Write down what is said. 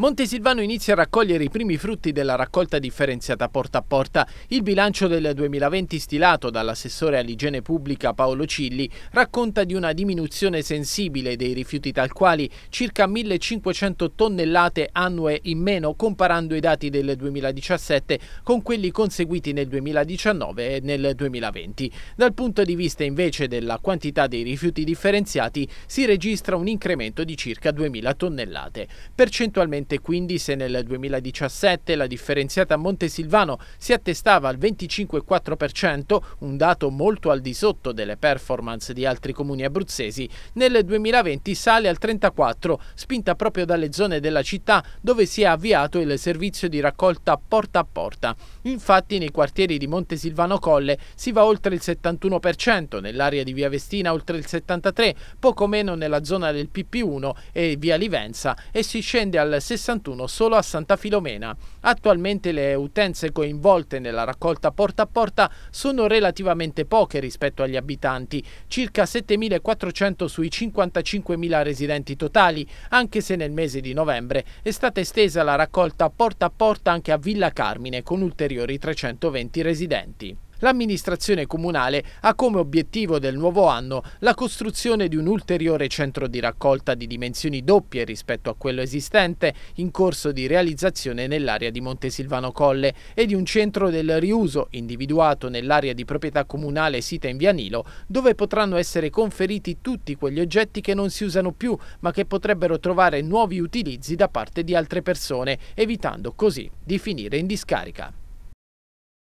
Montesilvano inizia a raccogliere i primi frutti della raccolta differenziata porta a porta. Il bilancio del 2020 stilato dall'assessore all'igiene pubblica Paolo Cilli racconta di una diminuzione sensibile dei rifiuti tal quali, circa 1500 tonnellate annue in meno comparando i dati del 2017 con quelli conseguiti nel 2019 e nel 2020. Dal punto di vista invece della quantità dei rifiuti differenziati si registra un incremento di circa 2000 tonnellate, percentualmente Presidente, quindi se nel 2017 la differenziata Montesilvano si attestava al 25,4%, un dato molto al di sotto delle performance di altri comuni abruzzesi, nel 2020 sale al 34%, spinta proprio dalle zone della città dove si è avviato il servizio di raccolta porta a porta. Infatti nei quartieri di Montesilvano Colle si va oltre il 71%, nell'area di Via Vestina oltre il 73%, poco meno nella zona del PP1 e Via Livenza e si scende al 60% 61 solo a Santa Filomena. Attualmente le utenze coinvolte nella raccolta porta a porta sono relativamente poche rispetto agli abitanti, circa 7.400 sui 55.000 residenti totali, anche se nel mese di novembre è stata estesa la raccolta porta a porta anche a Villa Carmine con ulteriori 320 residenti l'amministrazione comunale ha come obiettivo del nuovo anno la costruzione di un ulteriore centro di raccolta di dimensioni doppie rispetto a quello esistente in corso di realizzazione nell'area di Montesilvano Colle e di un centro del riuso individuato nell'area di proprietà comunale sita in Via Nilo dove potranno essere conferiti tutti quegli oggetti che non si usano più ma che potrebbero trovare nuovi utilizzi da parte di altre persone evitando così di finire in discarica.